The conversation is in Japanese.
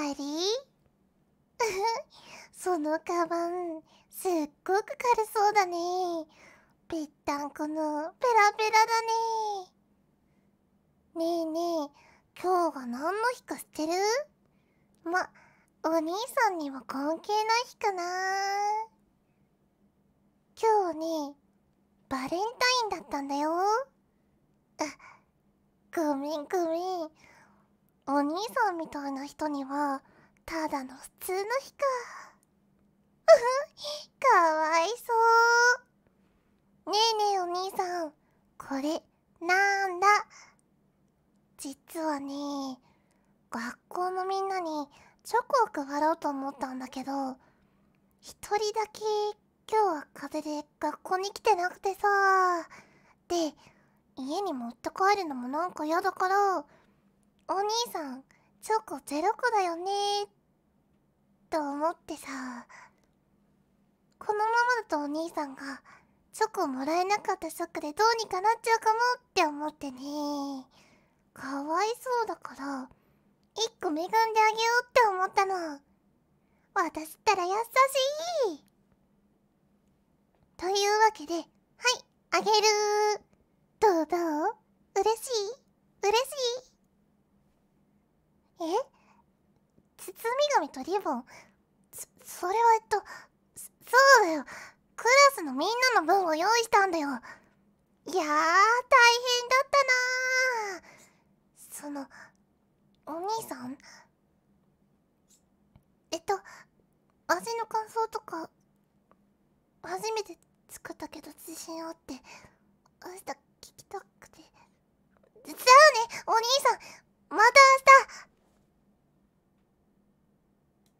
帰り そのカバンすっごく軽そうだねぺったんこのペラペラだねねえねえ今日が何の日か知ってるまお兄さんには関係ない日かな今日ねバレンタインだったんだよあ ごめんごめんお兄さんみたいな人にはただの普通の日か かわいそうねえねえお兄さんこれなんだ実はね学校のみんなにチョコを配ろうと思ったんだけど一人だけ今日は風邪で学校に来てなくてさで家に持って帰るのもなんか嫌だからお兄さんチョコ0個だよねと思ってさこのままだとお兄さんがチョコもらえなかったショックでどうにかなっちゃうかもって思ってねかわいそうだから1個恵んであげようって思ったの私ったら優しいというわけではいあげるどうどう嬉しい嬉しいえ包み紙とリボンそそれはえっとそそうだよクラスのみんなの分を用意したんだよいやー大変だったなーそのお兄さんえっと味の感想とか初めて作ったけど自信あって明日